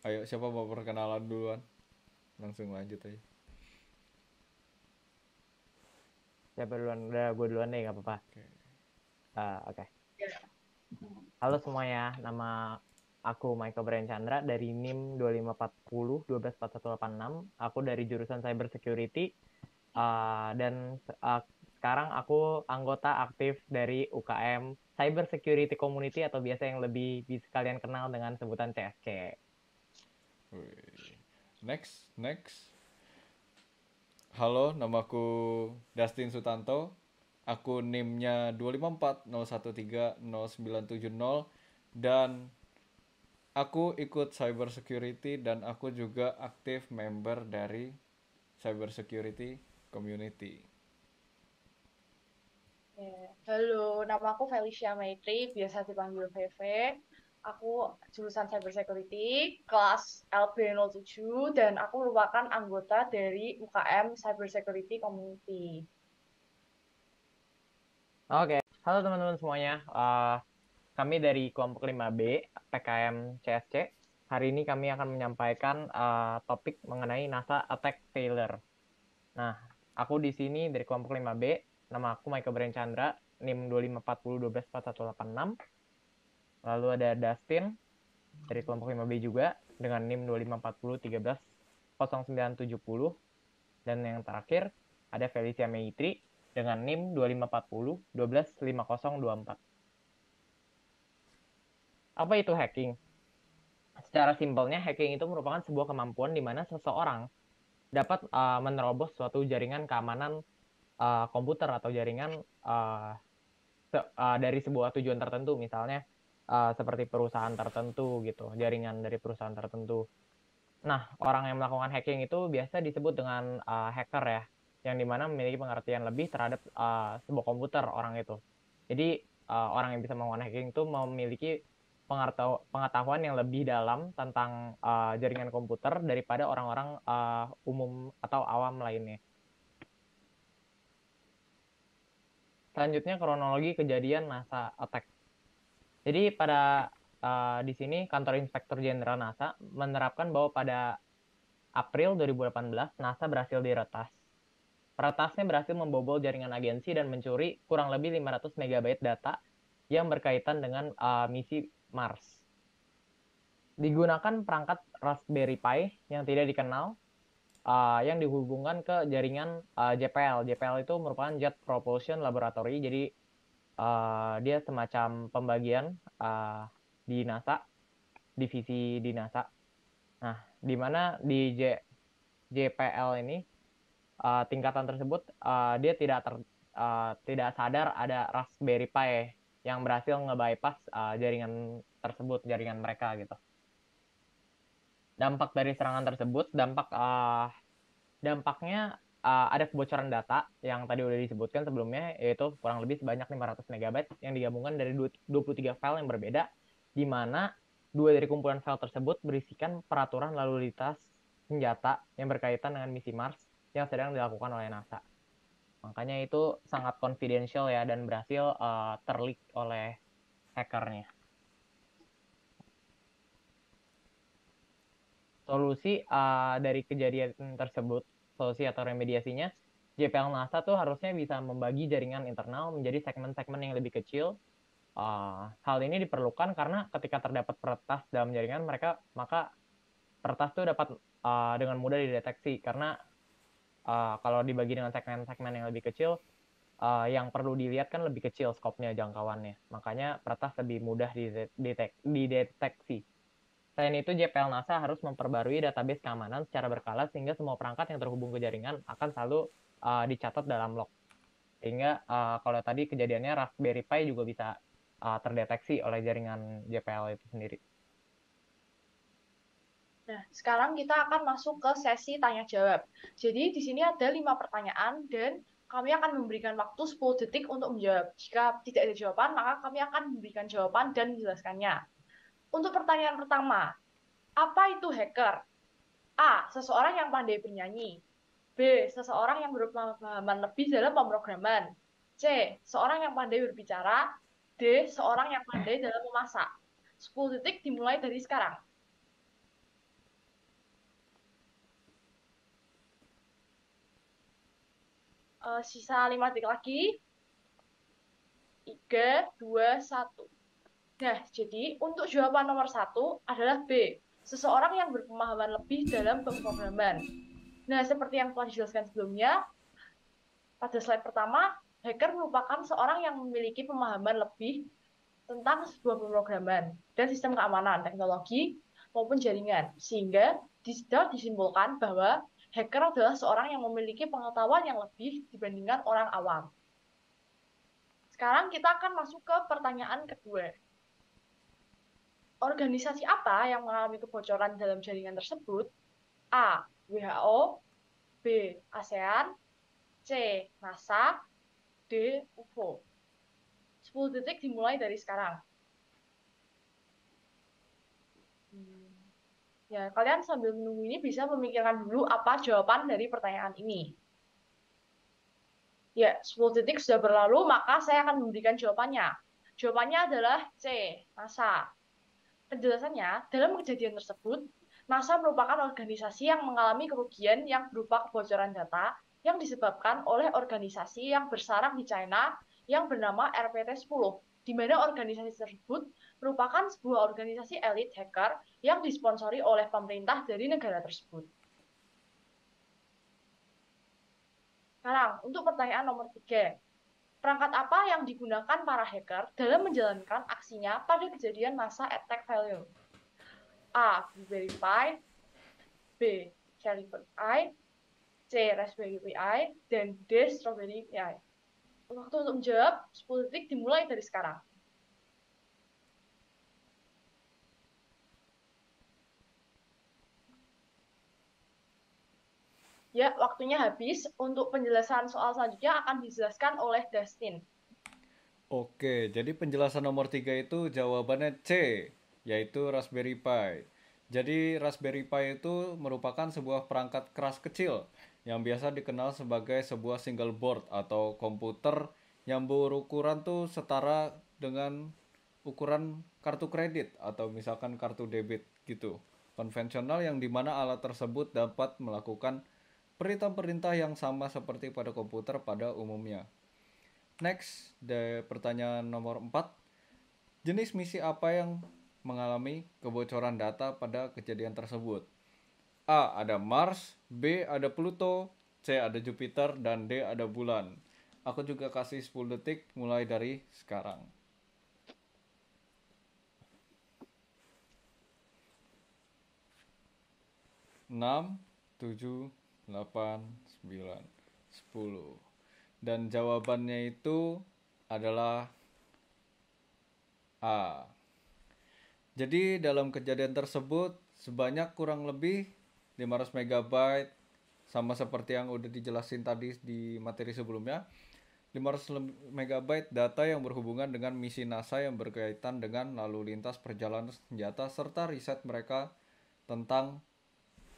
Ayo siapa mau perkenalan duluan? Langsung lanjut aja. Siapa duluan? Udah gue duluan deh, gak apa-apa. Oke. Okay. Uh, okay. Halo semuanya, nama aku Michael Brian Chandra dari NIM 2540 124186. Aku dari jurusan Cyber Security uh, dan uh, sekarang aku anggota aktif dari UKM Cyber Security Community atau biasa yang lebih kalian kenal dengan sebutan CSC. Next, next. Halo, namaku Dustin Sutanto. Aku NIM-nya 2540130970 dan aku ikut cyber security dan aku juga aktif member dari cyber security community. Ya, halo, nama aku Felicia Maitri, biasa dipanggil Feve aku jurusan cyber security kelas LB07 dan aku merupakan anggota dari UKM cyber security community. Oke, halo teman-teman semuanya. Uh, kami dari kelompok 5B PKM CSC. Hari ini kami akan menyampaikan uh, topik mengenai NASA attack failure. Nah, aku di sini dari kelompok 5B. Nama aku Michael Brian Chandra, NIM 2540124186 Lalu ada Dustin dari kelompok 5B juga dengan NIM 2540 130970 Dan yang terakhir ada Felicia Meitri dengan NIM 2540 125024 Apa itu hacking? Secara simpelnya, hacking itu merupakan sebuah kemampuan di mana seseorang dapat uh, menerobos suatu jaringan keamanan uh, komputer atau jaringan uh, se uh, dari sebuah tujuan tertentu, misalnya Eh, seperti perusahaan tertentu gitu, jaringan dari perusahaan tertentu. Nah, orang yang melakukan hacking itu biasa disebut dengan uh, hacker ya, yang dimana memiliki pengertian lebih terhadap uh, sebuah komputer orang itu. Jadi uh, orang yang bisa melakukan hacking itu memiliki pengetahuan yang lebih dalam tentang uh, jaringan komputer daripada orang-orang uh, umum atau awam lainnya. Selanjutnya kronologi kejadian masa attack. Jadi pada uh, di sini kantor Inspektur Jenderal NASA menerapkan bahwa pada April 2018 NASA berhasil diretas. Peretasnya berhasil membobol jaringan agensi dan mencuri kurang lebih 500 MB data yang berkaitan dengan uh, misi Mars. Digunakan perangkat Raspberry Pi yang tidak dikenal uh, yang dihubungkan ke jaringan uh, JPL. JPL itu merupakan Jet Propulsion Laboratory, jadi uh, dia semacam pembagian uh, di NASA, divisi di NASA. Nah, di mana di J, JPL ini uh, tingkatan tersebut uh, dia tidak ter, uh, tidak sadar ada Raspberry Pi yang berhasil nge-bypass uh, jaringan tersebut, jaringan mereka gitu. Dampak dari serangan tersebut, dampak uh, dampaknya uh, ada kebocoran data yang tadi udah disebutkan sebelumnya yaitu kurang lebih sebanyak 500 MB yang digabungkan dari 23 file yang berbeda di mana dua dari kumpulan file tersebut berisikan peraturan lalu lintas senjata yang berkaitan dengan misi Mars yang sedang dilakukan oleh NASA. Makanya itu sangat confidential ya dan berhasil uh, terleak oleh hackernya. Solusi uh, dari kejadian tersebut solusi atau remediasinya, JPL NASA tuh harusnya bisa membagi jaringan internal menjadi segmen-segmen yang lebih kecil. Uh, hal ini diperlukan karena ketika terdapat peretas dalam jaringan mereka, maka peretas tuh dapat uh, dengan mudah dideteksi karena uh, kalau dibagi dengan segmen-segmen yang lebih kecil, uh, yang perlu dilihat kan lebih kecil skopnya jangkauannya. Makanya peretas lebih mudah didetek dideteksi. Selain itu, JPL NASA harus memperbarui database keamanan secara berkala sehingga semua perangkat yang terhubung ke jaringan akan selalu uh, dicatat dalam log. Sehingga uh, kalau tadi kejadiannya Raspberry Pi juga bisa uh, terdeteksi oleh jaringan JPL itu sendiri. Nah, sekarang kita akan masuk ke sesi tanya jawab. Jadi di sini ada lima pertanyaan dan kami akan memberikan waktu 10 detik untuk menjawab. Jika tidak ada jawaban, maka kami akan memberikan jawaban dan menjelaskannya. Untuk pertanyaan pertama, apa itu hacker? A. Seseorang yang pandai bernyanyi. B. Seseorang yang berpengalaman lebih dalam pemrograman. C. Seorang yang pandai berbicara. D. Seorang yang pandai dalam memasak. 10 titik dimulai dari sekarang. Eh, sisa 5 detik lagi. 3, 2, 1. Nah, jadi untuk jawaban nomor satu adalah B. Seseorang yang berpemahaman lebih dalam pemrograman. Nah, seperti yang telah dijelaskan sebelumnya, pada slide pertama, hacker merupakan seorang yang memiliki pemahaman lebih tentang sebuah pemrograman dan sistem keamanan, teknologi, maupun jaringan. Sehingga disitu disimpulkan bahwa hacker adalah seorang yang memiliki pengetahuan yang lebih dibandingkan orang awam. Sekarang kita akan masuk ke pertanyaan kedua organisasi apa yang mengalami kebocoran dalam jaringan tersebut? A. WHO B. ASEAN C. NASA D. UFO 10 detik dimulai dari sekarang. Hmm. Ya, kalian sambil menunggu ini bisa memikirkan dulu apa jawaban dari pertanyaan ini. Ya, 10 detik sudah berlalu, maka saya akan memberikan jawabannya. Jawabannya adalah C, NASA. Penjelasannya, dalam kejadian tersebut, NASA merupakan organisasi yang mengalami kerugian yang berupa kebocoran data yang disebabkan oleh organisasi yang bersarang di China yang bernama RPT-10, di mana organisasi tersebut merupakan sebuah organisasi elit hacker yang disponsori oleh pemerintah dari negara tersebut. Sekarang, untuk pertanyaan nomor tiga perangkat apa yang digunakan para hacker dalam menjalankan aksinya pada kejadian masa attack failure? A. Blueberry Pi B. Caliper I C. Raspberry Pi dan D. Strawberry Pi Waktu untuk menjawab 10 detik dimulai dari sekarang. Ya, waktunya habis. Untuk penjelasan soal selanjutnya akan dijelaskan oleh Dustin. Oke, jadi penjelasan nomor tiga itu jawabannya C, yaitu Raspberry Pi. Jadi Raspberry Pi itu merupakan sebuah perangkat keras kecil yang biasa dikenal sebagai sebuah single board atau komputer yang berukuran tuh setara dengan ukuran kartu kredit atau misalkan kartu debit gitu konvensional yang dimana alat tersebut dapat melakukan perintah-perintah yang sama seperti pada komputer pada umumnya. Next, the pertanyaan nomor 4. Jenis misi apa yang mengalami kebocoran data pada kejadian tersebut? A. Ada Mars, B. Ada Pluto, C. Ada Jupiter, dan D. Ada bulan. Aku juga kasih 10 detik mulai dari sekarang. Enam, tujuh, 8, 9, 10. Dan jawabannya itu adalah A. Jadi dalam kejadian tersebut sebanyak kurang lebih 500 MB sama seperti yang udah dijelasin tadi di materi sebelumnya. 500 MB data yang berhubungan dengan misi NASA yang berkaitan dengan lalu lintas perjalanan senjata serta riset mereka tentang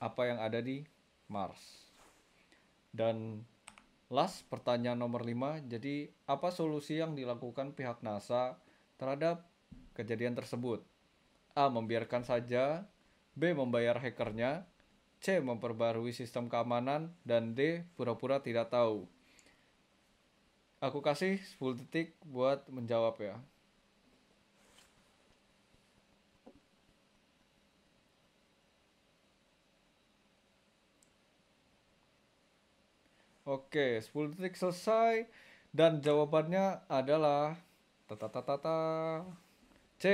apa yang ada di Mars. Dan last pertanyaan nomor 5, jadi apa solusi yang dilakukan pihak NASA terhadap kejadian tersebut? A. Membiarkan saja, B. Membayar hackernya, C. Memperbarui sistem keamanan, dan D. Pura-pura tidak tahu. Aku kasih 10 detik buat menjawab ya. Oke, 10 detik selesai dan jawabannya adalah tata C.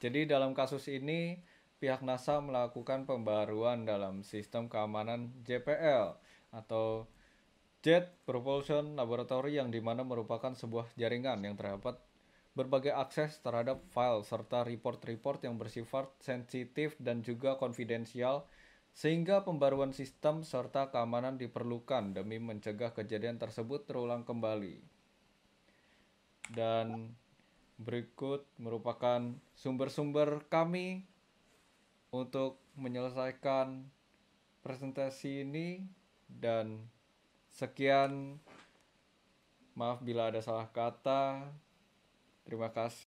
Jadi dalam kasus ini pihak NASA melakukan pembaruan dalam sistem keamanan JPL atau Jet Propulsion Laboratory yang dimana merupakan sebuah jaringan yang terdapat berbagai akses terhadap file serta report-report yang bersifat sensitif dan juga konfidensial sehingga pembaruan sistem serta keamanan diperlukan demi mencegah kejadian tersebut terulang kembali. Dan berikut merupakan sumber-sumber kami untuk menyelesaikan presentasi ini dan sekian maaf bila ada salah kata. Terima kasih.